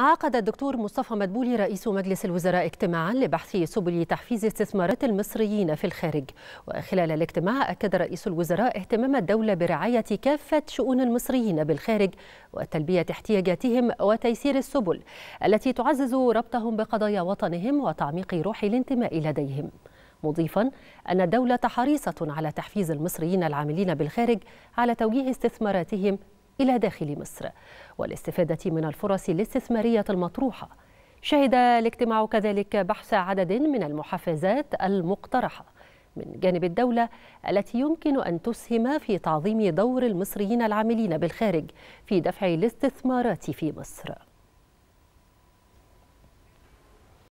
عقد الدكتور مصطفى مدبولي رئيس مجلس الوزراء اجتماعا لبحث سبل تحفيز استثمارات المصريين في الخارج وخلال الاجتماع أكد رئيس الوزراء اهتمام الدولة برعاية كافة شؤون المصريين بالخارج وتلبية احتياجاتهم وتيسير السبل التي تعزز ربطهم بقضايا وطنهم وتعميق روح الانتماء لديهم مضيفا أن الدولة حريصة على تحفيز المصريين العاملين بالخارج على توجيه استثماراتهم إلى داخل مصر والاستفادة من الفرص الاستثمارية المطروحة شهد الاجتماع كذلك بحث عدد من المحفزات المقترحة من جانب الدولة التي يمكن أن تسهم في تعظيم دور المصريين العاملين بالخارج في دفع الاستثمارات في مصر